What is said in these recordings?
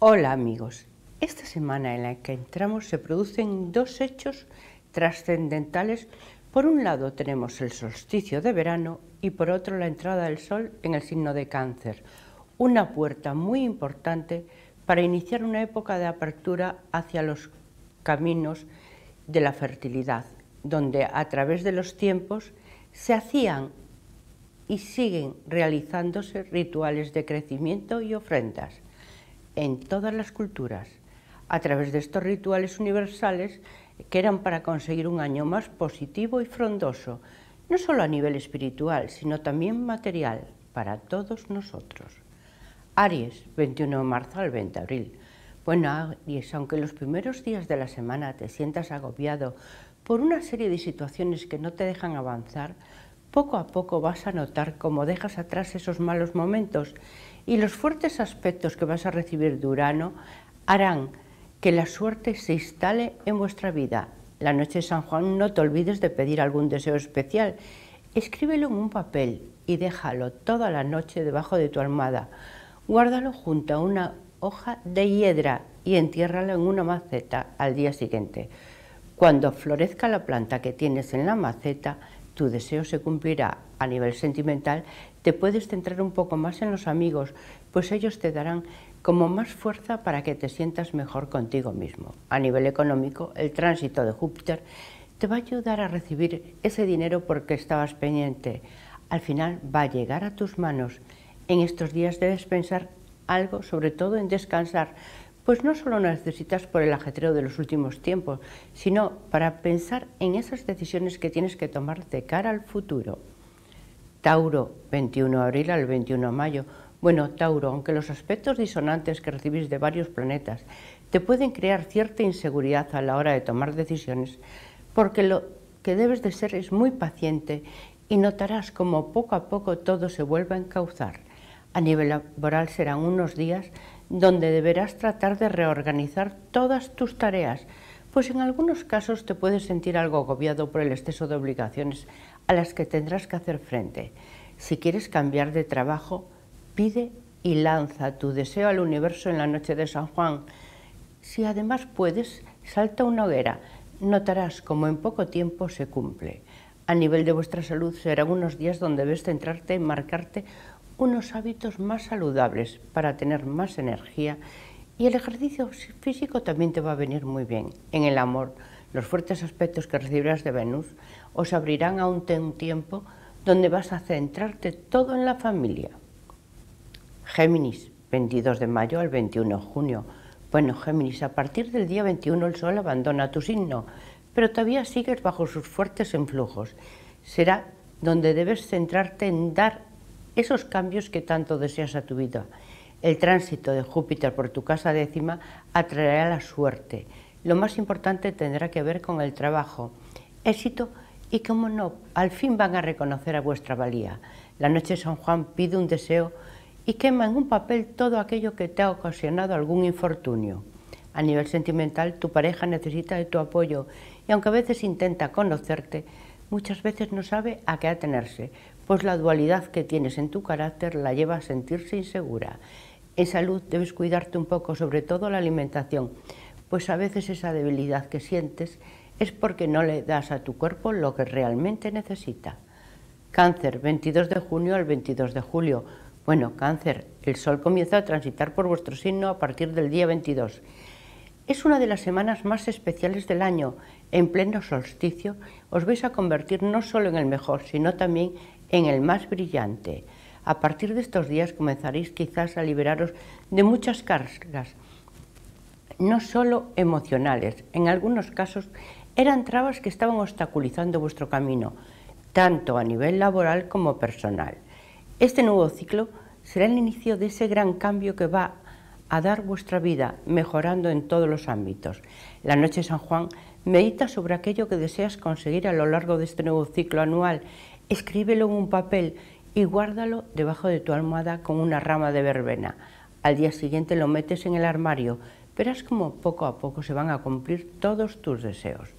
Hola amigos, esta semana en la que entramos se producen dos hechos trascendentales. Por un lado tenemos el solsticio de verano y por otro la entrada del sol en el signo de cáncer, una puerta muy importante para iniciar una época de apertura hacia los caminos de la fertilidad, donde a través de los tiempos se hacían y siguen realizándose rituales de crecimiento y ofrendas en todas las culturas, a través de estos rituales universales que eran para conseguir un año más positivo y frondoso, no solo a nivel espiritual, sino también material, para todos nosotros. Aries, 21 de marzo al 20 de abril. Bueno, Aries, aunque los primeros días de la semana te sientas agobiado por una serie de situaciones que no te dejan avanzar, poco a poco vas a notar cómo dejas atrás esos malos momentos y los fuertes aspectos que vas a recibir de Urano harán que la suerte se instale en vuestra vida. La noche de San Juan no te olvides de pedir algún deseo especial. Escríbelo en un papel y déjalo toda la noche debajo de tu almohada. Guárdalo junto a una hoja de hiedra y entiérralo en una maceta al día siguiente. Cuando florezca la planta que tienes en la maceta, tu deseo se cumplirá a nivel sentimental te puedes centrar un poco más en los amigos, pues ellos te darán como más fuerza para que te sientas mejor contigo mismo. A nivel económico, el tránsito de Júpiter te va a ayudar a recibir ese dinero porque estabas pendiente. Al final va a llegar a tus manos. En estos días debes pensar algo, sobre todo en descansar, pues no solo necesitas por el ajetreo de los últimos tiempos, sino para pensar en esas decisiones que tienes que tomar de cara al futuro. Tauro, 21 de abril al 21 de mayo. Bueno, Tauro, aunque los aspectos disonantes que recibís de varios planetas te pueden crear cierta inseguridad a la hora de tomar decisiones, porque lo que debes de ser es muy paciente y notarás como poco a poco todo se vuelve a encauzar. A nivel laboral serán unos días donde deberás tratar de reorganizar todas tus tareas, pues en algunos casos te puedes sentir algo agobiado por el exceso de obligaciones a las que tendrás que hacer frente. Si quieres cambiar de trabajo, pide y lanza tu deseo al universo en la noche de San Juan. Si además puedes, salta una hoguera. Notarás como en poco tiempo se cumple. A nivel de vuestra salud serán unos días donde debes centrarte en marcarte unos hábitos más saludables para tener más energía y el ejercicio físico también te va a venir muy bien. En el amor, los fuertes aspectos que recibirás de Venus ...os abrirán a un tiempo donde vas a centrarte todo en la familia. Géminis, 22 de mayo al 21 de junio. Bueno, Géminis, a partir del día 21 el Sol abandona tu signo, pero todavía sigues bajo sus fuertes influjos. Será donde debes centrarte en dar esos cambios que tanto deseas a tu vida. El tránsito de Júpiter por tu casa décima atraerá la suerte. Lo más importante tendrá que ver con el trabajo. Éxito y cómo no, al fin van a reconocer a vuestra valía. La noche de San Juan pide un deseo y quema en un papel todo aquello que te ha ocasionado algún infortunio. A nivel sentimental, tu pareja necesita de tu apoyo y aunque a veces intenta conocerte, muchas veces no sabe a qué atenerse, pues la dualidad que tienes en tu carácter la lleva a sentirse insegura. En salud debes cuidarte un poco, sobre todo la alimentación, pues a veces esa debilidad que sientes es porque no le das a tu cuerpo lo que realmente necesita. Cáncer, 22 de junio al 22 de julio. Bueno, cáncer, el sol comienza a transitar por vuestro signo a partir del día 22. Es una de las semanas más especiales del año. En pleno solsticio os vais a convertir no solo en el mejor, sino también en el más brillante. A partir de estos días comenzaréis quizás a liberaros de muchas cargas, no solo emocionales, en algunos casos eran trabas que estaban obstaculizando vuestro camino, tanto a nivel laboral como personal. Este nuevo ciclo será el inicio de ese gran cambio que va a dar vuestra vida, mejorando en todos los ámbitos. La Noche de San Juan medita sobre aquello que deseas conseguir a lo largo de este nuevo ciclo anual. Escríbelo en un papel y guárdalo debajo de tu almohada con una rama de verbena. Al día siguiente lo metes en el armario. Verás como poco a poco se van a cumplir todos tus deseos.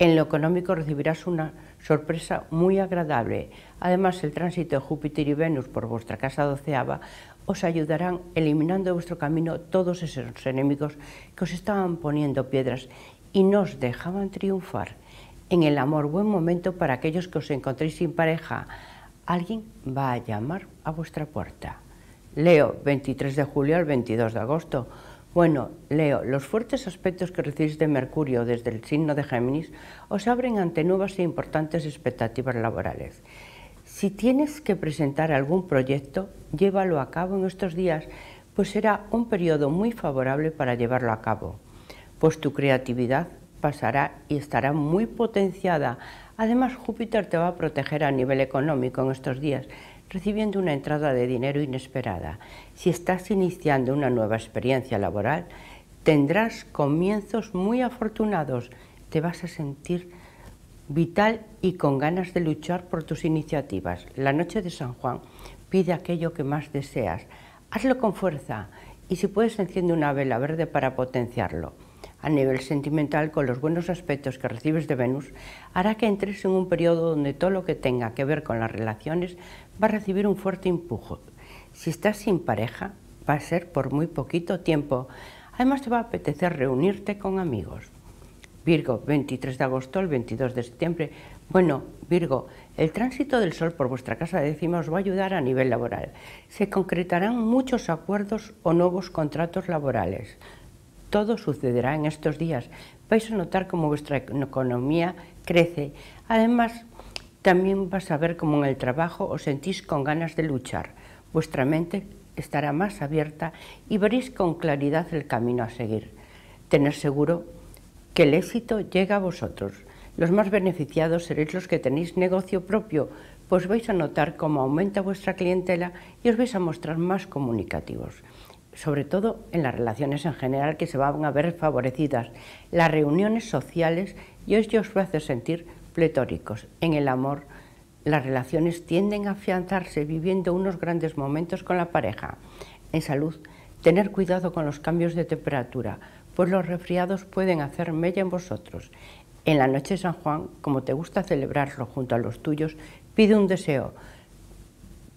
En lo económico recibirás una sorpresa muy agradable. Además, el tránsito de Júpiter y Venus por vuestra casa doceava os ayudarán eliminando de vuestro camino todos esos enemigos que os estaban poniendo piedras y nos dejaban triunfar. En el amor, buen momento para aquellos que os encontréis sin pareja. Alguien va a llamar a vuestra puerta. Leo, 23 de julio al 22 de agosto. Bueno, Leo, los fuertes aspectos que recibís de Mercurio desde el signo de Géminis os abren ante nuevas e importantes expectativas laborales. Si tienes que presentar algún proyecto, llévalo a cabo en estos días, pues será un periodo muy favorable para llevarlo a cabo, pues tu creatividad pasará y estará muy potenciada. Además, Júpiter te va a proteger a nivel económico en estos días, recibiendo una entrada de dinero inesperada. Si estás iniciando una nueva experiencia laboral, tendrás comienzos muy afortunados. Te vas a sentir vital y con ganas de luchar por tus iniciativas. La noche de San Juan pide aquello que más deseas. Hazlo con fuerza y si puedes enciende una vela verde para potenciarlo. A nivel sentimental, con los buenos aspectos que recibes de Venus, hará que entres en un periodo donde todo lo que tenga que ver con las relaciones va a recibir un fuerte empujo. Si estás sin pareja, va a ser por muy poquito tiempo. Además, te va a apetecer reunirte con amigos. Virgo, 23 de agosto al 22 de septiembre. Bueno, Virgo, el tránsito del Sol por vuestra casa décima os va a ayudar a nivel laboral. Se concretarán muchos acuerdos o nuevos contratos laborales. Todo sucederá en estos días. Vais a notar cómo vuestra economía crece. Además, también vas a ver cómo en el trabajo os sentís con ganas de luchar. Vuestra mente estará más abierta y veréis con claridad el camino a seguir. Tened seguro que el éxito llega a vosotros. Los más beneficiados seréis los que tenéis negocio propio, pues vais a notar cómo aumenta vuestra clientela y os vais a mostrar más comunicativos. Sobre todo en las relaciones en general que se van a ver favorecidas, las reuniones sociales y os, os va a hacer sentir en el amor, las relaciones tienden a afianzarse viviendo unos grandes momentos con la pareja. En salud, tener cuidado con los cambios de temperatura, pues los resfriados pueden hacer mella en vosotros. En la noche de San Juan, como te gusta celebrarlo junto a los tuyos, pide un deseo,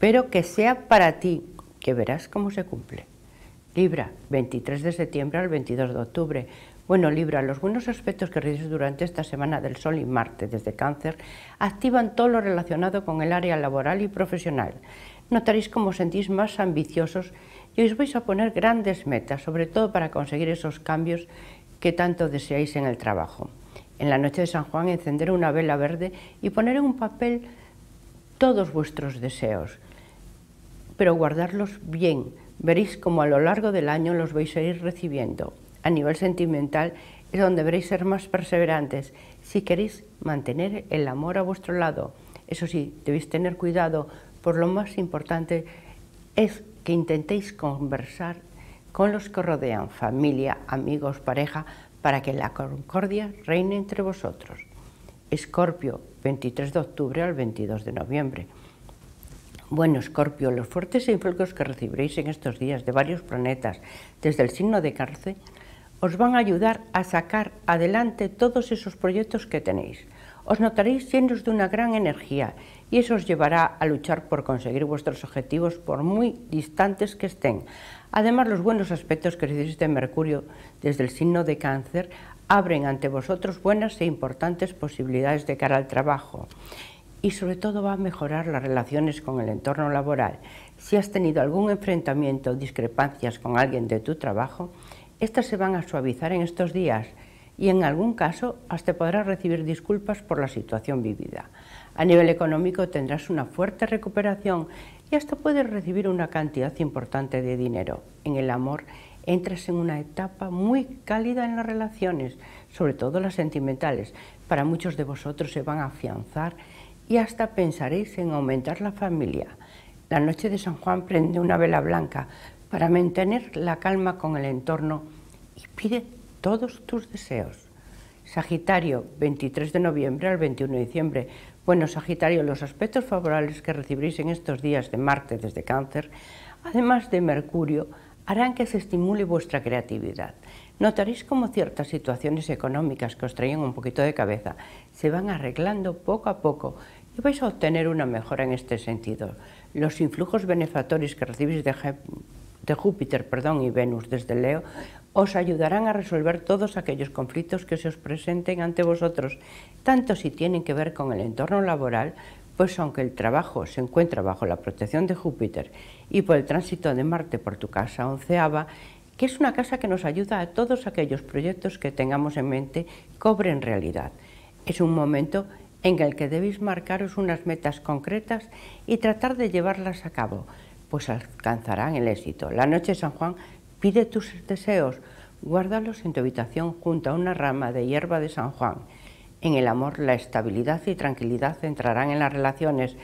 pero que sea para ti, que verás cómo se cumple. Libra, 23 de septiembre al 22 de octubre. Bueno, Libra, los buenos aspectos que recibís durante esta semana del Sol y Marte desde Cáncer activan todo lo relacionado con el área laboral y profesional. Notaréis cómo os sentís más ambiciosos y os vais a poner grandes metas, sobre todo para conseguir esos cambios que tanto deseáis en el trabajo. En la noche de San Juan encender una vela verde y poner en un papel todos vuestros deseos, pero guardarlos bien. Veréis cómo a lo largo del año los vais a ir recibiendo a nivel sentimental es donde deberéis ser más perseverantes si queréis mantener el amor a vuestro lado. Eso sí, debéis tener cuidado, por pues lo más importante es que intentéis conversar con los que rodean, familia, amigos, pareja, para que la concordia reine entre vosotros. Escorpio, 23 de octubre al 22 de noviembre. Bueno, Escorpio, los fuertes e influjos que recibiréis en estos días de varios planetas desde el signo de cárcel os van a ayudar a sacar adelante todos esos proyectos que tenéis. Os notaréis llenos de una gran energía y eso os llevará a luchar por conseguir vuestros objetivos por muy distantes que estén. Además, los buenos aspectos que recibe Mercurio desde el signo de cáncer abren ante vosotros buenas e importantes posibilidades de cara al trabajo y sobre todo va a mejorar las relaciones con el entorno laboral. Si has tenido algún enfrentamiento o discrepancias con alguien de tu trabajo, estas se van a suavizar en estos días y en algún caso hasta podrás recibir disculpas por la situación vivida. A nivel económico tendrás una fuerte recuperación y hasta puedes recibir una cantidad importante de dinero. En el amor entras en una etapa muy cálida en las relaciones, sobre todo las sentimentales. Para muchos de vosotros se van a afianzar y hasta pensaréis en aumentar la familia. La noche de San Juan prende una vela blanca para mantener la calma con el entorno y pide todos tus deseos. Sagitario, 23 de noviembre al 21 de diciembre. Bueno, Sagitario, los aspectos favorables que recibiréis en estos días de Marte desde Cáncer, además de Mercurio, harán que se estimule vuestra creatividad. Notaréis como ciertas situaciones económicas que os traían un poquito de cabeza se van arreglando poco a poco y vais a obtener una mejora en este sentido. Los influjos benefactores que recibís de de Júpiter perdón, y Venus desde Leo, os ayudarán a resolver todos aquellos conflictos que se os presenten ante vosotros, tanto si tienen que ver con el entorno laboral, pues aunque el trabajo se encuentra bajo la protección de Júpiter y por el tránsito de Marte por tu casa onceava, que es una casa que nos ayuda a todos aquellos proyectos que tengamos en mente cobren realidad. Es un momento en el que debéis marcaros unas metas concretas y tratar de llevarlas a cabo, pues alcanzarán el éxito. La noche de San Juan pide tus deseos, guárdalos en tu habitación junto a una rama de hierba de San Juan. En el amor la estabilidad y tranquilidad entrarán en las relaciones.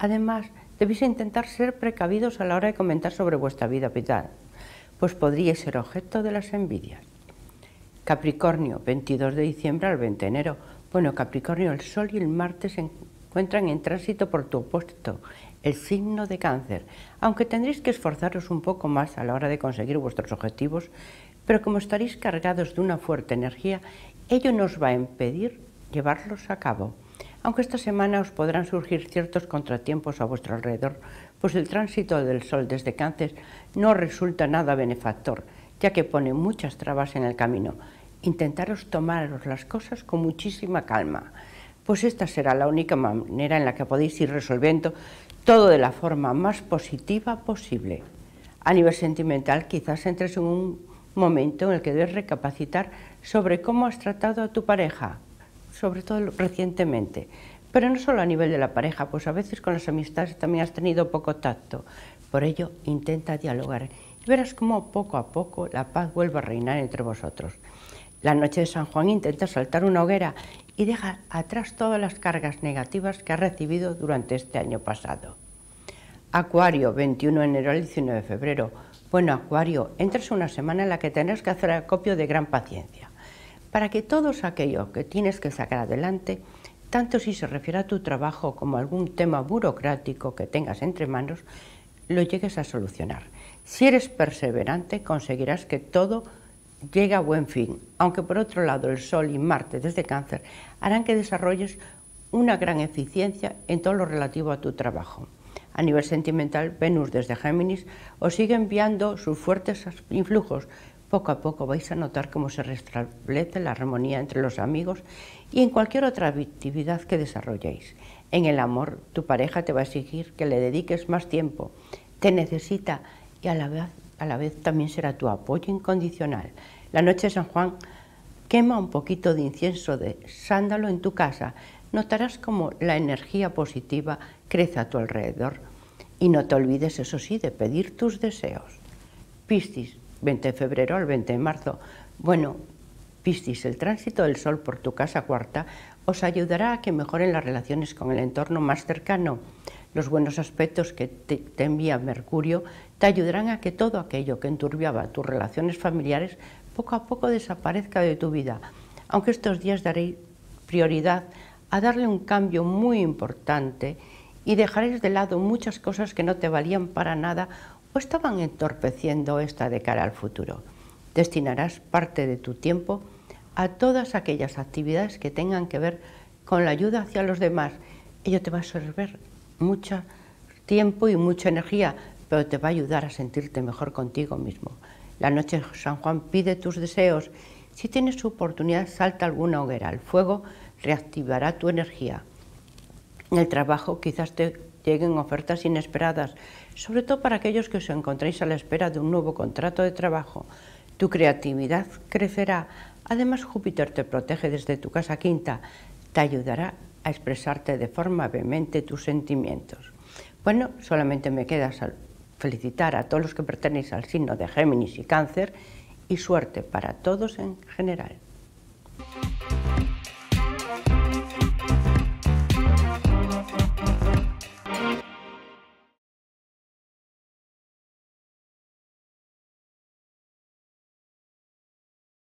Además, debéis intentar ser precavidos a la hora de comentar sobre vuestra vida vital, pues podríais ser objeto de las envidias. Capricornio, 22 de diciembre al 20 de enero. Bueno, Capricornio, el Sol y el Marte se encuentran en tránsito por tu opuesto, el signo de cáncer, aunque tendréis que esforzaros un poco más a la hora de conseguir vuestros objetivos, pero como estaréis cargados de una fuerte energía, ello nos va a impedir llevarlos a cabo. Aunque esta semana os podrán surgir ciertos contratiempos a vuestro alrededor, pues el tránsito del Sol desde Cáncer no resulta nada benefactor, ya que pone muchas trabas en el camino. Intentaros tomaros las cosas con muchísima calma, pues esta será la única manera en la que podéis ir resolviendo todo de la forma más positiva posible. A nivel sentimental quizás entres en un momento en el que debes recapacitar sobre cómo has tratado a tu pareja, sobre todo recientemente. Pero no solo a nivel de la pareja, pues a veces con las amistades también has tenido poco tacto. Por ello, intenta dialogar y verás cómo poco a poco la paz vuelve a reinar entre vosotros. La noche de San Juan intenta saltar una hoguera y deja atrás todas las cargas negativas que ha recibido durante este año pasado. Acuario, 21 de enero al 19 de febrero. Bueno, Acuario, entras una semana en la que tendrás que hacer acopio de gran paciencia, para que todos aquello que tienes que sacar adelante, tanto si se refiere a tu trabajo como a algún tema burocrático que tengas entre manos, lo llegues a solucionar. Si eres perseverante, conseguirás que todo llega a buen fin, aunque por otro lado el Sol y Marte desde cáncer harán que desarrolles una gran eficiencia en todo lo relativo a tu trabajo. A nivel sentimental, Venus desde Géminis os sigue enviando sus fuertes influjos. Poco a poco vais a notar cómo se restablece la armonía entre los amigos y en cualquier otra actividad que desarrolléis. En el amor, tu pareja te va a exigir que le dediques más tiempo, te necesita y a la vez a la vez también será tu apoyo incondicional. La noche de San Juan, quema un poquito de incienso de sándalo en tu casa. Notarás cómo la energía positiva crece a tu alrededor. Y no te olvides, eso sí, de pedir tus deseos. Piscis, 20 de febrero al 20 de marzo. Bueno, Piscis, el tránsito del Sol por tu casa cuarta os ayudará a que mejoren las relaciones con el entorno más cercano. Los buenos aspectos que te, envía Mercurio te ayudarán a que todo aquello que enturbiaba tus relaciones familiares poco a poco desaparezca de tu vida, aunque estos días daréis prioridad a darle un cambio muy importante y dejaréis de lado muchas cosas que no te valían para nada o estaban entorpeciendo esta de cara al futuro. Destinarás parte de tu tiempo a todas aquellas actividades que tengan que ver con la ayuda hacia los demás. Ello te va a servir mucho tiempo y mucha energía, pero te va a ayudar a sentirte mejor contigo mismo. La noche de San Juan pide tus deseos. Si tienes oportunidad, salta alguna hoguera. El fuego reactivará tu energía. En el trabajo quizás te lleguen ofertas inesperadas, sobre todo para aquellos que os encontréis a la espera de un nuevo contrato de trabajo. Tu creatividad crecerá. Además, Júpiter te protege desde tu casa quinta. Te ayudará a expresarte de forma vehemente tus sentimientos. Bueno, solamente me queda felicitar a todos los que pertenecen al signo de Géminis y Cáncer y suerte para todos en general.